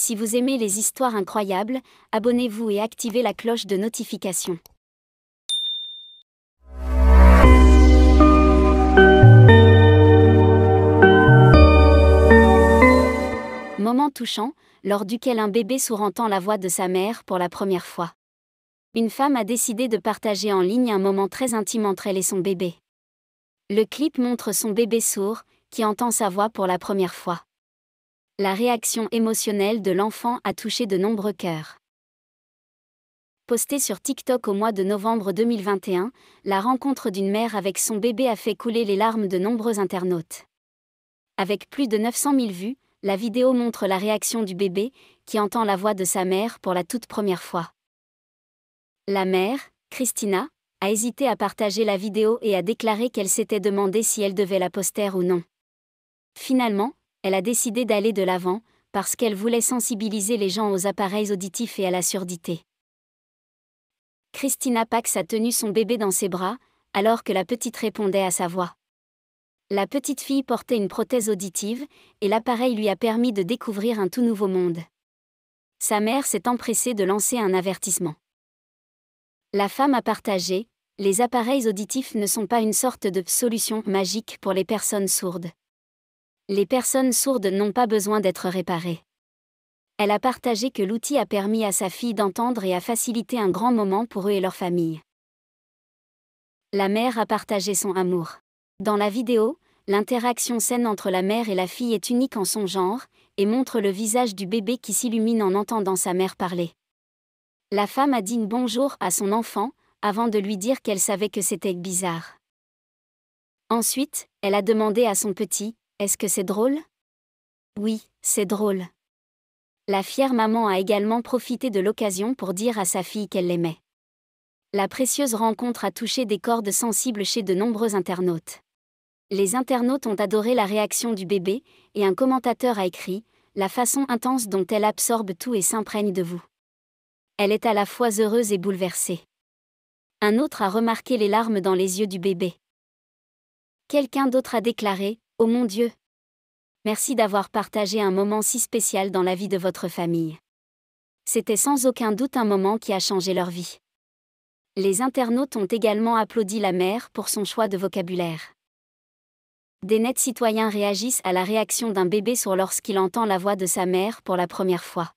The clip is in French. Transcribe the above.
Si vous aimez les histoires incroyables, abonnez-vous et activez la cloche de notification. Moment touchant, lors duquel un bébé sourd entend la voix de sa mère pour la première fois. Une femme a décidé de partager en ligne un moment très intime entre elle et son bébé. Le clip montre son bébé sourd, qui entend sa voix pour la première fois la réaction émotionnelle de l'enfant a touché de nombreux cœurs. Postée sur TikTok au mois de novembre 2021, la rencontre d'une mère avec son bébé a fait couler les larmes de nombreux internautes. Avec plus de 900 000 vues, la vidéo montre la réaction du bébé, qui entend la voix de sa mère pour la toute première fois. La mère, Christina, a hésité à partager la vidéo et a déclaré qu'elle s'était demandé si elle devait la poster ou non. Finalement, elle a décidé d'aller de l'avant, parce qu'elle voulait sensibiliser les gens aux appareils auditifs et à la surdité. Christina Pax a tenu son bébé dans ses bras, alors que la petite répondait à sa voix. La petite fille portait une prothèse auditive, et l'appareil lui a permis de découvrir un tout nouveau monde. Sa mère s'est empressée de lancer un avertissement. La femme a partagé, les appareils auditifs ne sont pas une sorte de solution magique pour les personnes sourdes. Les personnes sourdes n'ont pas besoin d'être réparées. Elle a partagé que l'outil a permis à sa fille d'entendre et a facilité un grand moment pour eux et leur famille. La mère a partagé son amour. Dans la vidéo, l'interaction saine entre la mère et la fille est unique en son genre, et montre le visage du bébé qui s'illumine en entendant sa mère parler. La femme a dit bonjour à son enfant, avant de lui dire qu'elle savait que c'était bizarre. Ensuite, elle a demandé à son petit, est-ce que c'est drôle Oui, c'est drôle. La fière maman a également profité de l'occasion pour dire à sa fille qu'elle l'aimait. La précieuse rencontre a touché des cordes sensibles chez de nombreux internautes. Les internautes ont adoré la réaction du bébé, et un commentateur a écrit La façon intense dont elle absorbe tout et s'imprègne de vous. Elle est à la fois heureuse et bouleversée. Un autre a remarqué les larmes dans les yeux du bébé. Quelqu'un d'autre a déclaré Oh mon Dieu Merci d'avoir partagé un moment si spécial dans la vie de votre famille. C'était sans aucun doute un moment qui a changé leur vie. Les internautes ont également applaudi la mère pour son choix de vocabulaire. Des nets citoyens réagissent à la réaction d'un bébé sur lorsqu'il entend la voix de sa mère pour la première fois.